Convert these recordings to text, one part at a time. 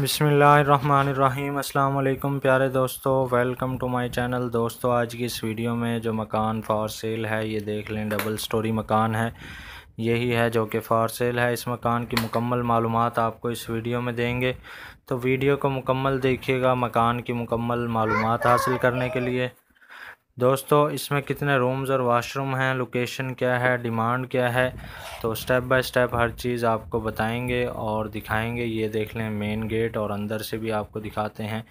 बिसमीम् अल्लाम प्यारे दोस्तों वेलकम टू माय चैनल दोस्तों आज की इस वीडियो में जो मकान फॉर सेल है ये देख लें डबल स्टोरी मकान है यही है जो कि फॉर सेल है इस मकान की मुकम्मल मालूम आपको इस वीडियो में देंगे तो वीडियो को मुकम्मल देखिएगा मकान की मुकम्मल मालूम हासिल करने के लिए दोस्तों इसमें कितने रूम्स और वाशरूम हैं लोकेशन क्या है डिमांड क्या है तो स्टेप बाय स्टेप हर चीज़ आपको बताएंगे और दिखाएंगे ये देख लें मेन गेट और अंदर से भी आपको दिखाते हैं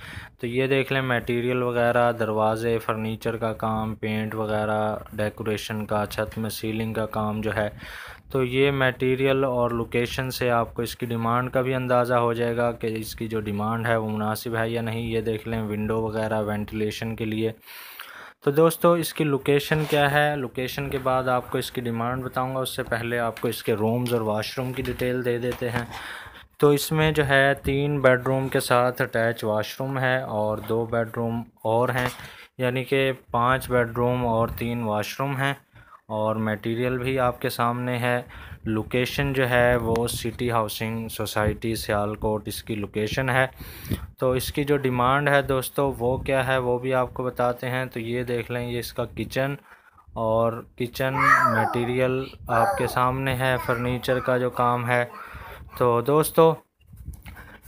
तो ये देख लें मटेरियल वगैरह दरवाज़े फर्नीचर का काम पेंट वगैरह डेकोरेशन का छत में सीलिंग का काम जो है तो ये मटेरियल और लोकेशन से आपको इसकी डिमांड का भी अंदाज़ा हो जाएगा कि इसकी जो डिमांड है वो मुनासिब है या नहीं ये देख लें विंडो वगैरह वेंटिलेशन के लिए तो दोस्तों इसकी लोकेशन क्या है लोकेशन के बाद आपको इसकी डिमांड बताऊंगा उससे पहले आपको इसके रूम्स और वाशरूम की डिटेल दे देते हैं तो इसमें जो है तीन बेडरूम के साथ अटैच वाशरूम है और दो बेडरूम और हैं यानी कि पांच बेडरूम और तीन वाशरूम हैं और मटेरियल भी आपके सामने है लोकेशन जो है वो सिटी हाउसिंग सोसाइटी सियालकोट इसकी लोकेशन है तो इसकी जो डिमांड है दोस्तों वो क्या है वो भी आपको बताते हैं तो ये देख लें ये इसका किचन और किचन मटेरियल आपके सामने है फर्नीचर का जो काम है तो दोस्तों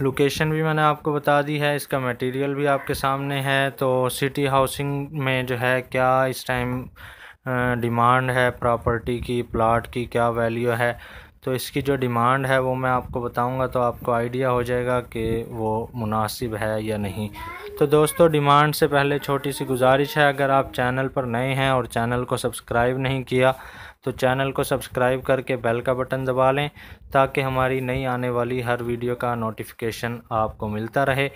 लोकेशन भी मैंने आपको बता दी है इसका मटेरियल भी आपके सामने है तो सिटी हाउसिंग में जो है क्या इस टाइम डिमांड है प्रॉपर्टी की प्लाट की क्या वैल्यू है तो इसकी जो डिमांड है वो मैं आपको बताऊंगा तो आपको आइडिया हो जाएगा कि वो मुनासिब है या नहीं तो दोस्तों डिमांड से पहले छोटी सी गुजारिश है अगर आप चैनल पर नए हैं और चैनल को सब्सक्राइब नहीं किया तो चैनल को सब्सक्राइब करके बेल का बटन दबा लें ताकि हमारी नई आने वाली हर वीडियो का नोटिफिकेशन आपको मिलता रहे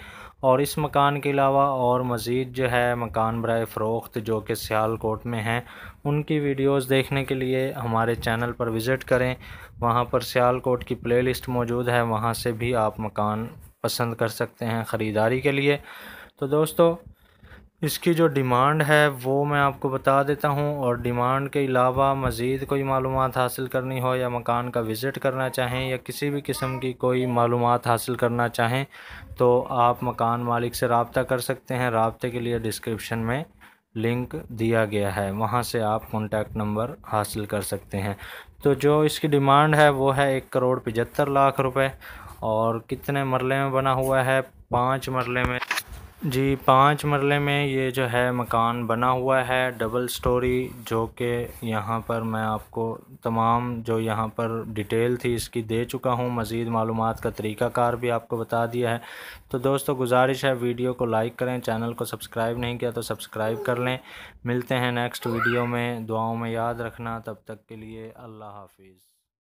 और इस मकान के अलावा और मज़ीद जो है मकान बरए फ़रोख्त जो कि सियालकोट में हैं उनकी वीडियोस देखने के लिए हमारे चैनल पर विज़िट करें वहाँ पर सियालकोट की प्लेलिस्ट मौजूद है वहाँ से भी आप मकान पसंद कर सकते हैं ख़रीदारी के लिए तो दोस्तों इसकी जो डिमांड है वो मैं आपको बता देता हूँ और डिमांड के अलावा मज़ीद कोई मालूम हासिल करनी हो या मकान का विज़िट करना चाहें या किसी भी किस्म की कोई मालूम हासिल करना चाहें तो आप मकान मालिक से रबता कर सकते हैं रबते के लिए डिस्क्रिप्शन में लिंक दिया गया है वहाँ से आप कॉन्टैक्ट नंबर हासिल कर सकते हैं तो जो इसकी डिमांड है वो है एक करोड़ पचहत्तर लाख रुपये और कितने मरले में बना हुआ है पाँच मरले में जी पाँच मरले में ये जो है मकान बना हुआ है डबल स्टोरी जो कि यहाँ पर मैं आपको तमाम जो यहाँ पर डिटेल थी इसकी दे चुका हूँ मज़ीद मालूम का तरीक़ाकार भी आपको बता दिया है तो दोस्तों गुजारिश है वीडियो को लाइक करें चैनल को सब्सक्राइब नहीं किया तो सब्सक्राइब कर लें मिलते हैं नेक्स्ट वीडियो में दुआओं में याद रखना तब तक के लिए अल्लाह हाफिज़